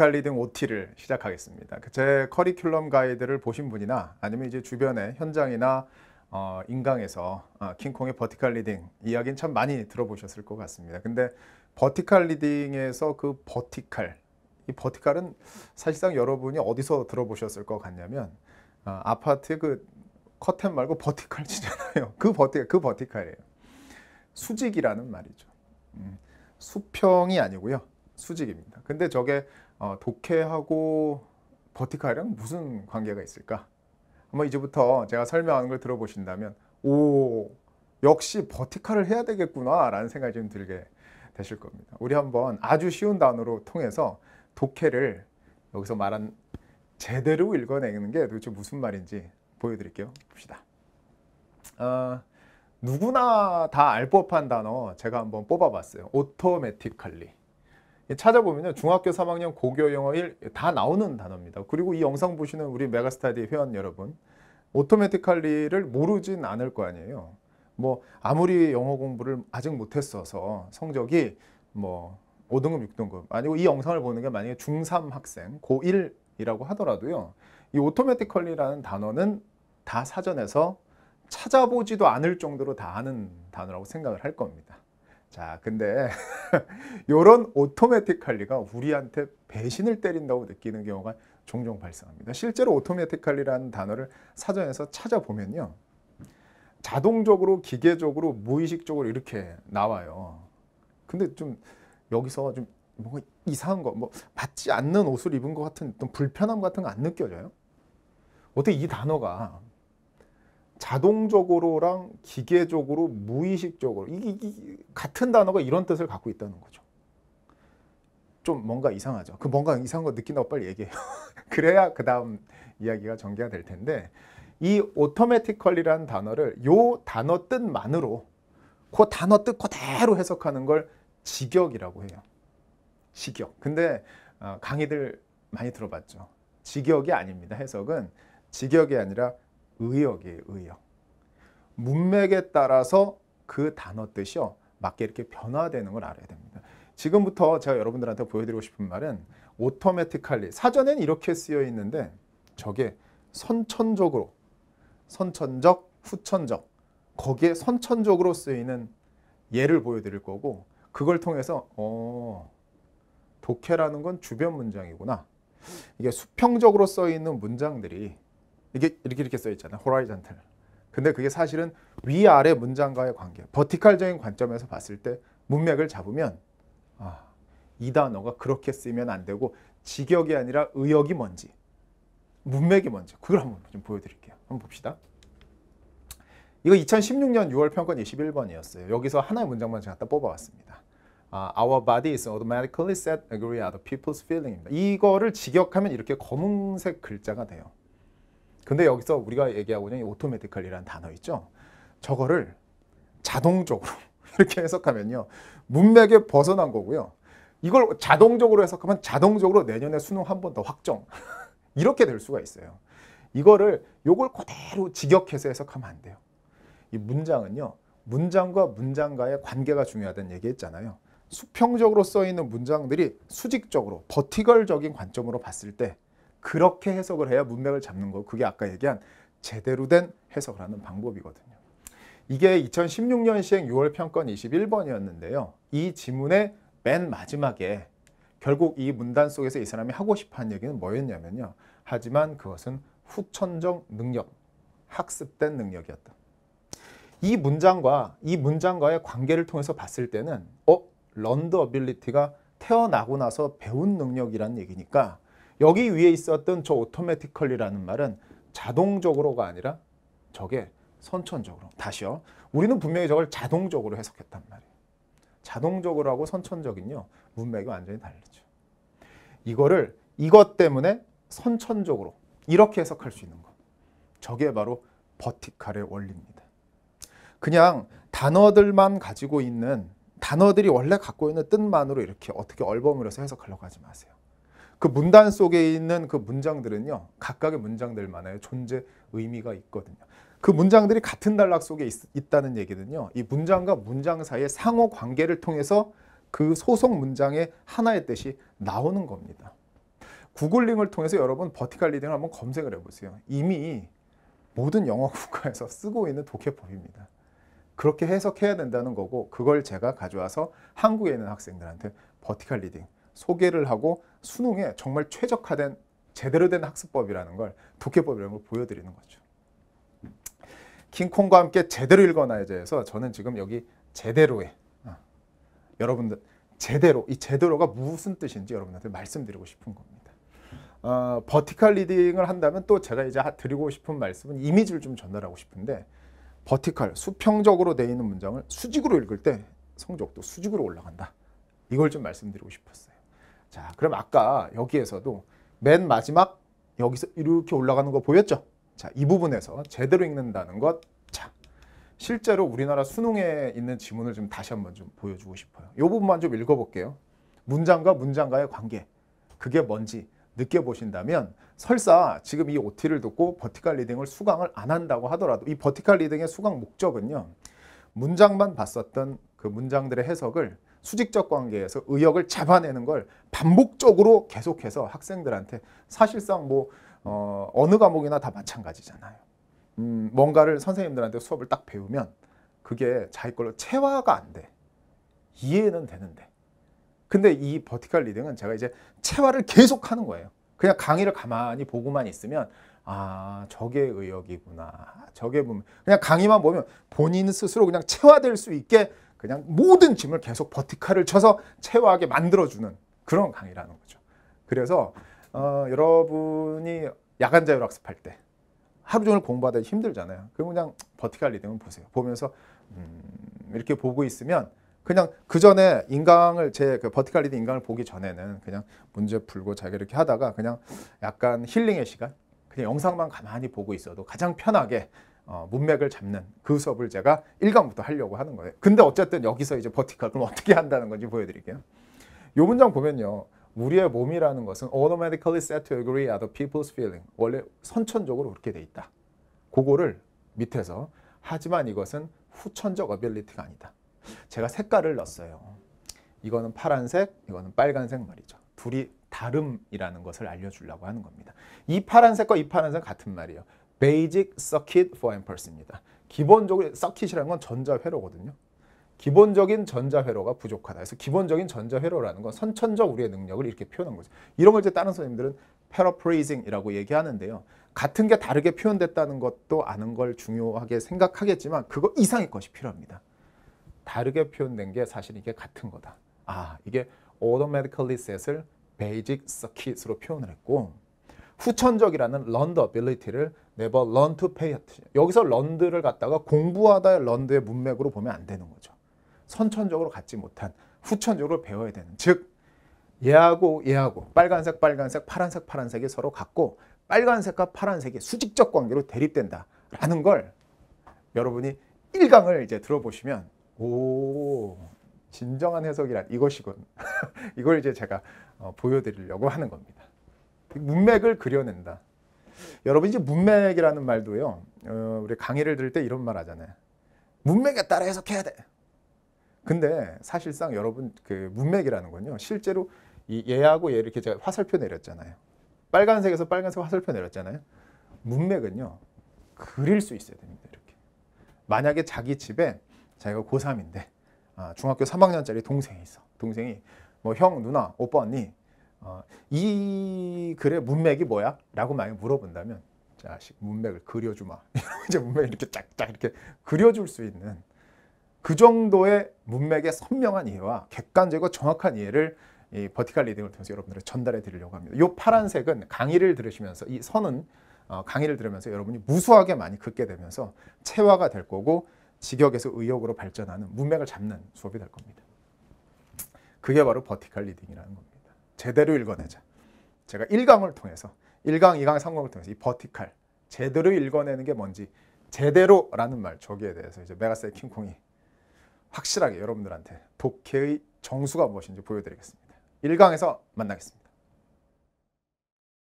버티칼 리딩 OT를 시작하겠습니다. 그 제 커리큘럼 가이드를 보신 분이나 아니면 이제 주변에 현장이나 어, 인강에서 어, 킹콩의 버티칼 리딩 이야기는 참 많이 들어보셨을 것 같습니다. 근데 버티칼 리딩에서 그 버티칼 이 버티칼은 사실상 여러분이 어디서 들어보셨을 것 같냐면 어, 아파트 그 커튼 말고 버티칼 치잖아요. 그 버티 그 버티칼이에요. 수직이라는 말이죠. 음, 수평이 아니고요. 수직입니다. 근데 저게 어, 독해하고 버티칼이랑 무슨 관계가 있을까? 한번 이제부터 제가 설명하는 걸 들어보신다면 오 역시 버티칼을 해야 되겠구나 라는 생각이 좀 들게 되실 겁니다. 우리 한번 아주 쉬운 단어로 통해서 독해를 여기서 말한 제대로 읽어내는 게 도대체 무슨 말인지 보여드릴게요. 봅시다. 어, 누구나 다 알 법한 단어 제가 한번 뽑아봤어요. 오토매틱칼리 예, 찾아보면 중학교 3학년 고교 영어 1 다 나오는 단어입니다. 그리고 이 영상 보시는 우리 메가스타디 회원 여러분 오토매틱칼리를 모르진 않을 거 아니에요. 뭐 아무리 영어 공부를 아직 못했어서 성적이 뭐 5등급, 6등급 아니고 이 영상을 보는 게 만약에 중3 학생, 고1이라고 하더라도요. 이 오토매틱컬리라는 단어는 다 사전에서 찾아보지도 않을 정도로 다 아는 단어라고 생각을 할 겁니다. 자, 근데 이런 오토매틱 칼리가 우리한테 배신을 때린다고 느끼는 경우가 종종 발생합니다. 실제로 오토매틱 칼리라는 단어를 사전에서 찾아보면요. 자동적으로, 기계적으로, 무의식적으로 이렇게 나와요. 근데 좀 여기서 좀 뭔가 이상한 거, 뭐 맞지 않는 옷을 입은 것 같은 어 불편함 같은 거 안 느껴져요? 어떻게 이 단어가 자동적으로랑 기계적으로 무의식적으로 이게, 이게 같은 단어가 이런 뜻을 갖고 있다는 거죠. 좀 뭔가 이상하죠. 그 뭔가 이상한 거 느낀다고 빨리 얘기해요. 그래야 그 다음 이야기가 전개가 될 텐데 이오토매 o 컬리라는 단어를 요 단어 뜻만으로 그 단어 뜻 그대로 해석하는 걸 직역이라고 해요. 직역. 근데 어, 강의들 많이 들어봤죠. 직역이 아닙니다. 해석은 직역이 아니라 의역이에요. 의역. 문맥에 따라서 그 단어 뜻이요. 맞게 이렇게 변화되는 걸 알아야 됩니다. 지금부터 제가 여러분들한테 보여드리고 싶은 말은 오토매틱칼리 사전엔 이렇게 쓰여 있는데 저게 선천적으로 선천적, 후천적 거기에 선천적으로 쓰이는 예를 보여드릴 거고 그걸 통해서 어, 독해라는 건 주변 문장이구나 이게 수평적으로 써 있는 문장들이 이게 이렇게 이렇게 써 있잖아요. 호라이 i z 근데 그게 사실은 위아래 문장과의 관계, 버티컬적인 관점에서 봤을 때 문맥을 잡으면 아, 이 단어가 그렇게 쓰면 안 되고 직역이 아니라 의역이 뭔지, 문맥이 뭔지 그걸 한번 좀 보여드릴게요. 한번 봅시다. 이거 2016년 6월 평가 21번이었어요. 여기서 하나의 문장만 제가 딱 뽑아왔습니다. 아, Our body is automatically set agree other people's feeling입니다. 이거를 직역하면 이렇게 검은색 글자가 돼요. 근데 여기서 우리가 얘기하고 있는 오토매디컬이라는 단어 있죠. 저거를 자동적으로 이렇게 해석하면요. 문맥에 벗어난 거고요. 이걸 자동적으로 해석하면 자동적으로 내년에 수능 한 번 더 확정. 이렇게 될 수가 있어요. 이거를 요걸 그대로 직역해서 해석하면 안 돼요. 이 문장은요. 문장과 문장과의 관계가 중요하다는 얘기 했잖아요. 수평적으로 써 있는 문장들이 수직적으로 버티걸적인 관점으로 봤을 때 그렇게 해석을 해야 문맥을 잡는 거. 그게 아까 얘기한 제대로 된 해석을 하는 방법이거든요. 이게 2016년 시행 6월 평권 21번이었는데요. 이 지문의 맨 마지막에 결국 이 문단 속에서 이 사람이 하고 싶어 한 얘기는 뭐였냐면요. 하지만 그것은 후천적 능력, 학습된 능력이었다. 이 문장과 이 문장과의 관계를 통해서 봤을 때는 어? 런더빌리티가 태어나고 나서 배운 능력이란 얘기니까 여기 위에 있었던 저 오토매티컬리라는 말은 자동적으로가 아니라 저게 선천적으로. 다시요. 우리는 분명히 저걸 자동적으로 해석했단 말이에요. 자동적으로 하고 선천적인요. 문맥이 완전히 다르죠. 이거를 이것 때문에 선천적으로 이렇게 해석할 수 있는 거. 저게 바로 버티칼의 원리입니다. 그냥 단어들만 가지고 있는 단어들이 원래 갖고 있는 뜻만으로 이렇게 어떻게 얼버무려서 해석하려고 하지 마세요. 그 문단 속에 있는 그 문장들은요. 각각의 문장들만의 존재 의미가 있거든요. 그 문장들이 같은 단락 속에 있, 다는 얘기는요. 이 문장과 문장 사이의 상호 관계를 통해서 그 소속 문장의 하나의 뜻이 나오는 겁니다. 구글링을 통해서 여러분 버티컬 리딩을 한번 검색을 해보세요. 이미 모든 영어 국가에서 쓰고 있는 독해법입니다. 그렇게 해석해야 된다는 거고 그걸 제가 가져와서 한국에 있는 학생들한테 버티컬 리딩 소개를 하고 수능에 정말 최적화된 제대로 된 학습법이라는 걸 독해법이라는 걸 보여드리는 거죠. 킹콩과 함께 제대로 읽어놔야지에서 저는 지금 여기 제대로에 어, 여러분들 제대로 이 제대로가 무슨 뜻인지 여러분한테 말씀드리고 싶은 겁니다. 어, 버티컬 리딩을 한다면 또 제가 이제 드리고 싶은 말씀은 이미지를 좀 전달하고 싶은데 버티컬 수평적으로 돼 있는 문장을 수직으로 읽을 때 성적도 수직으로 올라간다. 이걸 좀 말씀드리고 싶었어요. 자, 그럼 아까 여기에서도 맨 마지막 여기서 이렇게 올라가는 거 보였죠? 자, 이 부분에서 제대로 읽는다는 것. 자, 실제로 우리나라 수능에 있는 지문을 좀 다시 한번 좀 보여주고 싶어요. 이 부분만 좀 읽어볼게요. 문장과 문장과의 관계, 그게 뭔지 느껴보신다면 설사 지금 이 OT를 듣고 버티컬 리딩을 수강을 안 한다고 하더라도 이 버티컬 리딩의 수강 목적은요. 문장만 봤었던 그 문장들의 해석을 수직적 관계에서 의역을 잡아내는 걸 반복적으로 계속해서 학생들한테 사실상 뭐 어, 어느 과목이나 다 마찬가지잖아요. 음, 뭔가를 선생님들한테 수업을 딱 배우면 그게 자기 걸로 체화가 안 돼. 이해는 되는데. 근데 이 버티컬 리딩은 제가 이제 체화를 계속 하는 거예요. 그냥 강의를 가만히 보고만 있으면 아 저게 의역이구나 저게 보면 뭐, 그냥 강의만 보면 본인 스스로 그냥 체화될 수 있게 그냥 모든 짐을 계속 버티칼을 쳐서 체화하게 만들어주는 그런 강의라는 거죠. 그래서 어, 여러분이 야간 자율학습할 때 하루 종일 공부하다 힘들잖아요. 그럼 그냥 버티칼 리듬을 보세요. 보면서 음, 이렇게 보고 있으면 그냥 그 전에 인강을 제 그 버티칼 리딩 인강을 보기 전에는 그냥 문제 풀고 자기 이렇게 하다가 그냥 약간 힐링의 시간 그냥 영상만 가만히 보고 있어도 가장 편하게 어, 문맥을 잡는 그 수업을 제가 1강부터 하려고 하는 거예요. 근데 어쨌든 여기서 이제 버티컬 그럼 어떻게 한다는 건지 보여드릴게요. 이 문장 보면요. 우리의 몸이라는 것은 automatically set to agree other people's feeling. 원래 선천적으로 그렇게 돼 있다. 그거를 밑에서 하지만 이것은 후천적 어빌리티가 아니다. 제가 색깔을 넣었어요. 이거는 파란색, 이거는 빨간색 말이죠. 둘이 다름이라는 것을 알려주려고 하는 겁니다. 이 파란색과 이 파란색 같은 말이에요. 베이직 서킷 c i 퍼스입니다 기본적으로 서킷이라는 건 전자회로거든요. 기본적인 전자회로가 부족하다. 그래서 기본적인 전자회로라는 건 선천적 우리의 능력을 이렇게 표현한 거죠. 이런 걸 이제 다른 선생님들은 패러프레이징이라고 얘기하는데요. 같은 게 다르게 표현됐다는 것도 아는 걸 중요하게 생각하겠지만 그거 이상의 것이 필요합니다. 다르게 표현된 게 사실 이게 같은 거다. 아, 이게 automatically set을 basic circuit으로 표현을 했고 후천적이라는 learned ability를 never learn to pay attention. 여기서 l e a r n 를 갖다가 공부하다 l e a r n 의 문맥으로 보면 안 되는 거죠. 선천적으로 갖지 못한, 후천적으로 배워야 되는. 즉, 얘하고 얘하고 빨간색, 빨간색, 파란색, 파란색이 서로 같고 빨간색과 파란색이 수직적 관계로 대립된다라는 걸 여러분이 1강을 이제 들어보시면 오, 진정한 해석이란 이것이군. 이걸 이제 제가 어, 보여드리려고 하는 겁니다. 문맥을 그려낸다. 여러분 이제 문맥이라는 말도요. 어, 우리 강의를 들을 때 이런 말 하잖아요. 문맥에 따라 해석해야 돼. 근데 사실상 여러분 그 문맥이라는 건요. 실제로 이 얘하고 얘 이렇게 제가 화살표 내렸잖아요. 빨간색에서 빨간색 화살표 내렸잖아요. 문맥은요. 그릴 수 있어야 됩니다. 이렇게. 만약에 자기 집에 자기가 고3인데 아, 중학교 3학년짜리 동생이 있어. 동생이 뭐 형, 누나, 오빠, 언니 어, 이 글의 문맥이 뭐야? 라고 만약 물어본다면 자 문맥을 그려주마. 이제 문맥 이렇게 짝짝 이렇게 그려줄 수 있는 그 정도의 문맥의 선명한 이해와 객관적이고 정확한 이해를 이 버티컬 리딩을 통해서 여러분들에 전달해 드리려고 합니다. 이 파란색은 강의를 들으시면서 이 선은 어, 강의를 들으면서 여러분이 무수하게 많이 긋게 되면서 체화가 될 거고 직역에서 의역으로 발전하는 문맥을 잡는 수업이 될 겁니다. 그게 바로 버티컬 리딩이라는 겁니다. 제대로 읽어내자. 제가 1강을 통해서 1강, 2강, 3강을 통해서 이 버티칼 제대로 읽어내는 게 뭔지 제대로라는 말 저기에 대해서 이제 메가세 킹콩이 확실하게 여러분들한테 독해의 정수가 무엇인지 보여드리겠습니다. 1강에서 만나겠습니다.